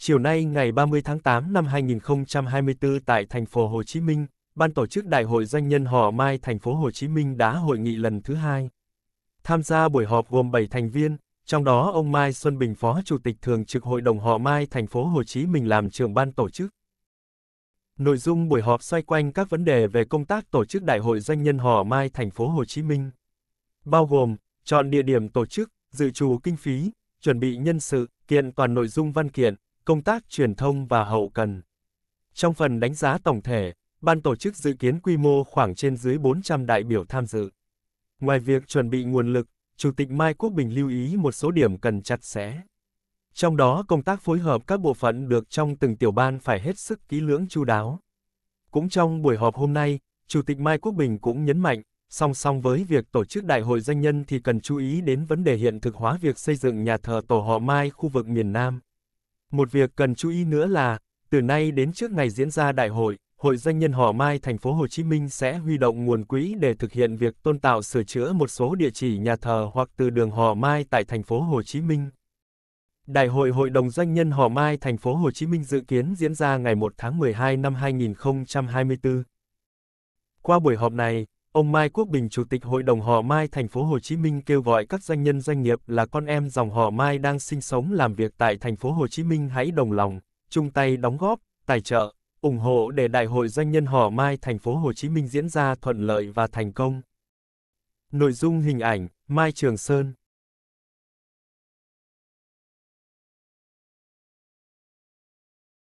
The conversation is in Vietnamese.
Chiều nay ngày 30 tháng 8 năm 2024 tại thành phố Hồ Chí Minh, Ban tổ chức Đại hội Doanh nhân Họ Mai thành phố Hồ Chí Minh đã hội nghị lần thứ hai. Tham gia buổi họp gồm 7 thành viên, trong đó ông Mai Xuân Bình Phó Chủ tịch Thường trực Hội đồng Họ Mai thành phố Hồ Chí Minh làm trưởng ban tổ chức. Nội dung buổi họp xoay quanh các vấn đề về công tác tổ chức Đại hội Doanh nhân Họ Mai thành phố Hồ Chí Minh, bao gồm chọn địa điểm tổ chức, dự trù kinh phí, chuẩn bị nhân sự, kiện toàn nội dung văn kiện, công tác truyền thông và hậu cần. Trong phần đánh giá tổng thể, ban tổ chức dự kiến quy mô khoảng trên dưới 400 đại biểu tham dự. Ngoài việc chuẩn bị nguồn lực, Chủ tịch Mai Quốc Bình lưu ý một số điểm cần chặt chẽ. Trong đó công tác phối hợp các bộ phận được trong từng tiểu ban phải hết sức kỹ lưỡng chu đáo. Cũng trong buổi họp hôm nay, Chủ tịch Mai Quốc Bình cũng nhấn mạnh, song song với việc tổ chức đại hội doanh nhân thì cần chú ý đến vấn đề hiện thực hóa việc xây dựng nhà thờ tổ họ Mai khu vực miền Nam. Một việc cần chú ý nữa là, từ nay đến trước ngày diễn ra đại hội, Hội doanh nhân Hỏ Mai thành phố Hồ Chí Minh sẽ huy động nguồn quỹ để thực hiện việc tôn tạo sửa chữa một số địa chỉ nhà thờ hoặc từ đường Hỏ Mai tại thành phố Hồ Chí Minh. Đại hội Hội đồng doanh nhân Hò Mai thành phố Hồ Chí Minh dự kiến diễn ra ngày 1 tháng 12 năm 2024. Qua buổi họp này, Ông Mai Quốc Bình Chủ tịch Hội đồng Họ Mai thành phố Hồ Chí Minh kêu gọi các doanh nhân doanh nghiệp là con em dòng họ Mai đang sinh sống làm việc tại thành phố Hồ Chí Minh hãy đồng lòng, chung tay đóng góp, tài trợ, ủng hộ để Đại hội doanh nhân Họ Mai thành phố Hồ Chí Minh diễn ra thuận lợi và thành công. Nội dung hình ảnh: Mai Trường Sơn